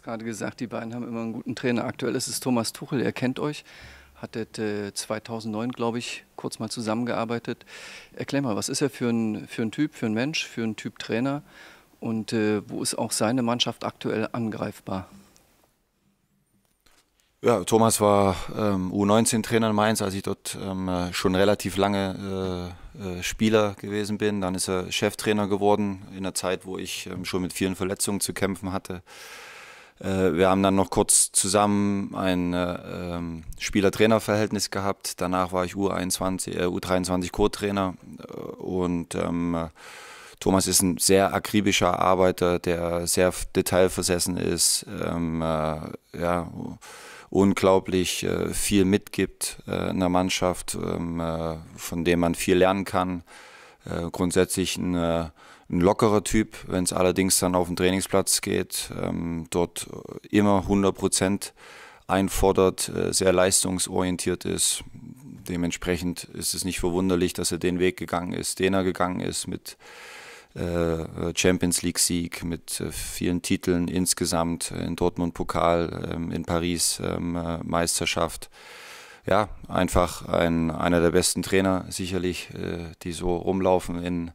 es gerade gesagt, die beiden haben immer einen guten Trainer. Aktuell ist es Thomas Tuchel, er kennt euch, hattet äh, 2009, glaube ich, kurz mal zusammengearbeitet. Erklär mal, was ist er für ein, für ein Typ, für ein Mensch, für ein Typ Trainer und äh, wo ist auch seine Mannschaft aktuell angreifbar? Ja, Thomas war ähm, U19-Trainer in Mainz, als ich dort ähm, schon relativ lange äh, äh, Spieler gewesen bin. Dann ist er Cheftrainer geworden in der Zeit, wo ich ähm, schon mit vielen Verletzungen zu kämpfen hatte. Äh, wir haben dann noch kurz zusammen ein äh, ähm, Spieler-Trainer-Verhältnis gehabt. Danach war ich U21, äh, U23 Co-Trainer äh, und ähm, Thomas ist ein sehr akribischer Arbeiter, der sehr detailversessen ist, ähm, äh, ja, unglaublich äh, viel mitgibt in der Mannschaft, ähm, von dem man viel lernen kann. Äh, grundsätzlich ein, äh, ein, lockerer Typ. Wenn es allerdings dann auf den Trainingsplatz geht, ähm, dort immer 100 einfordert, äh, sehr leistungsorientiert ist. Dementsprechend ist es nicht verwunderlich, dass er den Weg gegangen ist, den er gegangen ist mit äh, Champions League Sieg mit vielen Titeln insgesamt in Dortmund Pokal, ähm, in Paris ähm, Meisterschaft ja, einfach ein, einer der besten Trainer sicherlich, äh, die so rumlaufen in,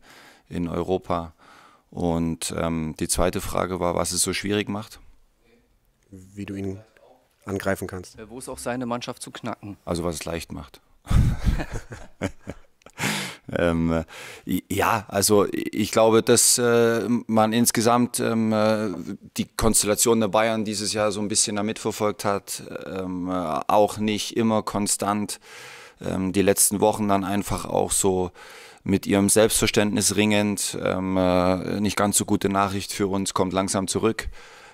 in Europa. Und ähm, die zweite Frage war, was es so schwierig macht. Wie du ihn angreifen kannst. Äh, wo es auch seine Mannschaft zu knacken. Also was es leicht macht. Ähm, ja, also ich glaube, dass äh, man insgesamt ähm, äh, die Konstellation der Bayern dieses Jahr so ein bisschen da mitverfolgt hat, ähm, äh, auch nicht immer konstant ähm, die letzten Wochen dann einfach auch so mit ihrem Selbstverständnis ringend, ähm, äh, nicht ganz so gute Nachricht für uns, kommt langsam zurück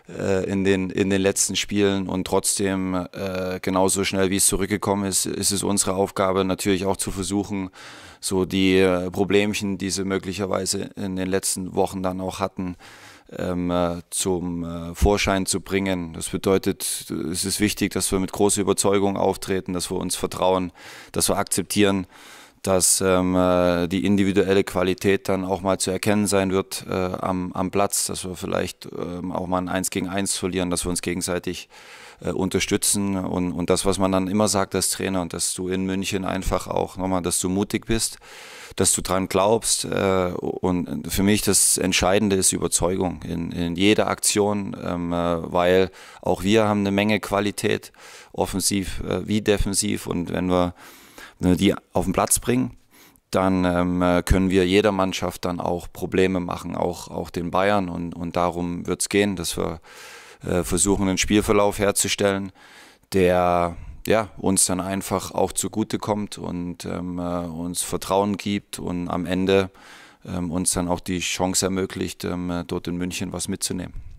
äh, in, den, in den letzten Spielen und trotzdem äh, genauso schnell, wie es zurückgekommen ist, ist es unsere Aufgabe natürlich auch zu versuchen, so die äh, Problemchen, die sie möglicherweise in den letzten Wochen dann auch hatten, ähm, äh, zum äh, Vorschein zu bringen. Das bedeutet, es ist wichtig, dass wir mit großer Überzeugung auftreten, dass wir uns vertrauen, dass wir akzeptieren, dass ähm, äh, die individuelle Qualität dann auch mal zu erkennen sein wird äh, am, am Platz, dass wir vielleicht ähm, auch mal ein Eins gegen Eins verlieren, dass wir uns gegenseitig äh, unterstützen und, und das, was man dann immer sagt als Trainer und dass du in München einfach auch nochmal, dass du mutig bist, dass du dran glaubst äh, und für mich das Entscheidende ist Überzeugung in, in jeder Aktion, ähm, äh, weil auch wir haben eine Menge Qualität, offensiv äh, wie defensiv und wenn wir Ne, die auf den Platz bringen, dann ähm, äh, können wir jeder Mannschaft dann auch Probleme machen, auch, auch den Bayern. Und, und darum wird es gehen, dass wir äh, versuchen, einen Spielverlauf herzustellen, der ja, uns dann einfach auch zugutekommt und ähm, äh, uns Vertrauen gibt und am Ende ähm, uns dann auch die Chance ermöglicht, ähm, äh, dort in München was mitzunehmen.